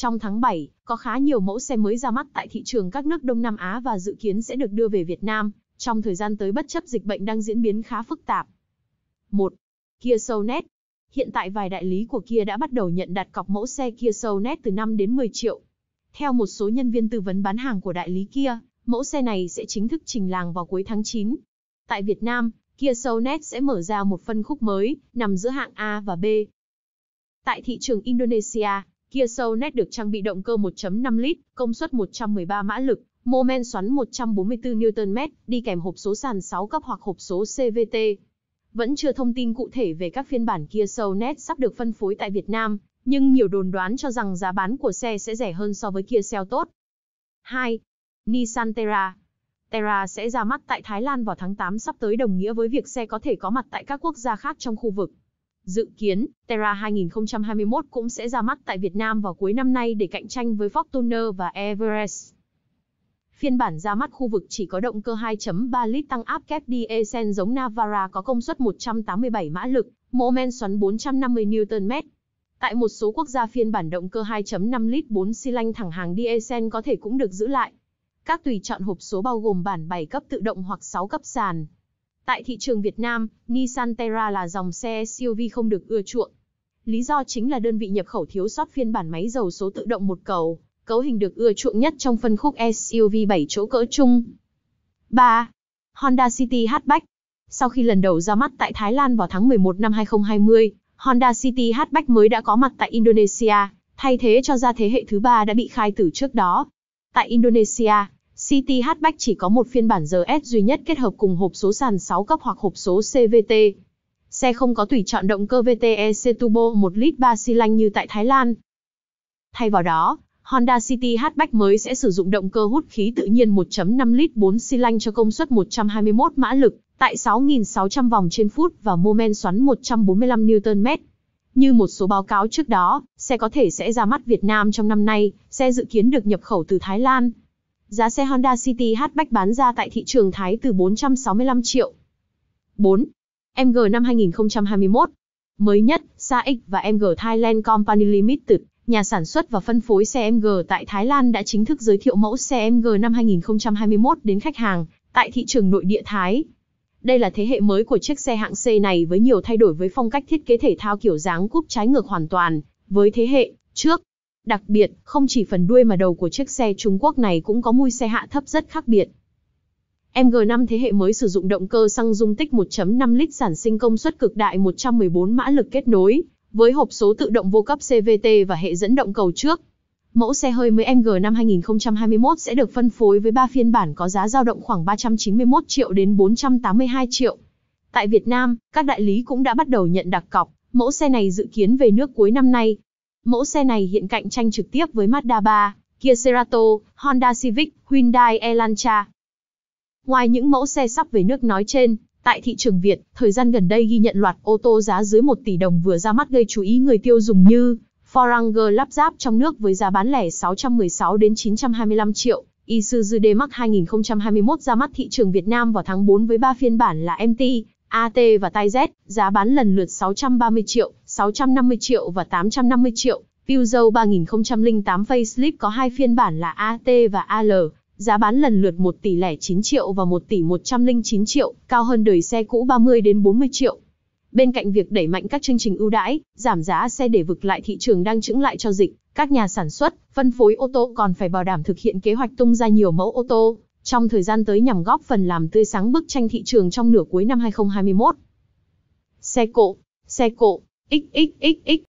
Trong tháng 7, có khá nhiều mẫu xe mới ra mắt tại thị trường các nước Đông Nam Á và dự kiến sẽ được đưa về Việt Nam trong thời gian tới bất chấp dịch bệnh đang diễn biến khá phức tạp. 1. Kia Soulnet Hiện tại vài đại lý của Kia đã bắt đầu nhận đặt cọc mẫu xe Kia Soulnet từ 5 đến 10 triệu. Theo một số nhân viên tư vấn bán hàng của đại lý Kia, mẫu xe này sẽ chính thức trình làng vào cuối tháng 9. Tại Việt Nam, Kia Soulnet sẽ mở ra một phân khúc mới, nằm giữa hạng A và B. Tại thị trường Indonesia, Kia Soulnet được trang bị động cơ 1.5 lít, công suất 113 mã lực, mô men xoắn 144 Nm, đi kèm hộp số sàn 6 cấp hoặc hộp số CVT. Vẫn chưa thông tin cụ thể về các phiên bản Kia Soulnet sắp được phân phối tại Việt Nam, nhưng nhiều đồn đoán cho rằng giá bán của xe sẽ rẻ hơn so với Kia Seltos. 2. Nissan Terra Terra sẽ ra mắt tại Thái Lan vào tháng 8 sắp tới đồng nghĩa với việc xe có thể có mặt tại các quốc gia khác trong khu vực. Dự kiến, Terra 2021 cũng sẽ ra mắt tại Việt Nam vào cuối năm nay để cạnh tranh với Fortuner và Everest. Phiên bản ra mắt khu vực chỉ có động cơ 2.3 lít tăng áp kép diesel giống Navara có công suất 187 mã lực, mô men xoắn 450 Nm. Tại một số quốc gia phiên bản động cơ 2.5 lít 4 xi lanh thẳng hàng diesel có thể cũng được giữ lại. Các tùy chọn hộp số bao gồm bản 7 cấp tự động hoặc 6 cấp sàn. Tại thị trường Việt Nam, Nissan Terra là dòng xe SUV không được ưa chuộng. Lý do chính là đơn vị nhập khẩu thiếu sót phiên bản máy dầu số tự động một cầu, cấu hình được ưa chuộng nhất trong phân khúc SUV 7 chỗ cỡ trung. 3. Honda City Hatchback Sau khi lần đầu ra mắt tại Thái Lan vào tháng 11 năm 2020, Honda City Hatchback mới đã có mặt tại Indonesia, thay thế cho ra thế hệ thứ ba đã bị khai tử trước đó. Tại Indonesia, City Hatchback chỉ có một phiên bản RS duy nhất kết hợp cùng hộp số sàn 6 cấp hoặc hộp số CVT. Xe không có tùy chọn động cơ VTEC Turbo 1 lít 3 xi lanh như tại Thái Lan. Thay vào đó, Honda City Hatchback mới sẽ sử dụng động cơ hút khí tự nhiên 1.5 lít 4 xi lanh cho công suất 121 mã lực tại 6.600 vòng trên phút và mô men xoắn 145 Nm. Như một số báo cáo trước đó, xe có thể sẽ ra mắt Việt Nam trong năm nay, xe dự kiến được nhập khẩu từ Thái Lan. Giá xe Honda City hatchback bán ra tại thị trường Thái từ 465 triệu. 4. MG năm 2021 Mới nhất, Saic và MG Thailand Company Limited, nhà sản xuất và phân phối xe MG tại Thái Lan đã chính thức giới thiệu mẫu xe MG năm 2021 đến khách hàng tại thị trường nội địa Thái. Đây là thế hệ mới của chiếc xe hạng C này với nhiều thay đổi với phong cách thiết kế thể thao kiểu dáng cúp trái ngược hoàn toàn với thế hệ trước. Đặc biệt, không chỉ phần đuôi mà đầu của chiếc xe Trung Quốc này cũng có mui xe hạ thấp rất khác biệt. MG5 thế hệ mới sử dụng động cơ xăng dung tích 1.5 lít sản sinh công suất cực đại 114 mã lực kết nối, với hộp số tự động vô cấp CVT và hệ dẫn động cầu trước. Mẫu xe hơi mới MG5 2021 sẽ được phân phối với 3 phiên bản có giá dao động khoảng 391 triệu đến 482 triệu. Tại Việt Nam, các đại lý cũng đã bắt đầu nhận đặc cọc, mẫu xe này dự kiến về nước cuối năm nay, Mẫu xe này hiện cạnh tranh trực tiếp với Mazda 3, Kia Cerato, Honda Civic, Hyundai Elantra. Ngoài những mẫu xe sắp về nước nói trên, tại thị trường Việt, thời gian gần đây ghi nhận loạt ô tô giá dưới 1 tỷ đồng vừa ra mắt gây chú ý người tiêu dùng như Foranger lắp ráp trong nước với giá bán lẻ 616 đến 925 triệu, Isuzu D-Max 2021 ra mắt thị trường Việt Nam vào tháng 4 với 3 phiên bản là MT, AT và Tay Z, giá bán lần lượt 630 triệu, 650 triệu và 850 triệu. Peugeot 3008 facelift có hai phiên bản là AT và AL, giá bán lần lượt 1 tỷ lẻ 9 triệu và 1 tỷ 109 triệu, cao hơn đời xe cũ 30 đến 40 triệu. Bên cạnh việc đẩy mạnh các chương trình ưu đãi, giảm giá xe để vực lại thị trường đang chững lại cho dịch, các nhà sản xuất, phân phối ô tô còn phải bảo đảm thực hiện kế hoạch tung ra nhiều mẫu ô tô trong thời gian tới nhằm góp phần làm tươi sáng bức tranh thị trường trong nửa cuối năm 2021. Xe cộ, xe cộ X, X, X, X.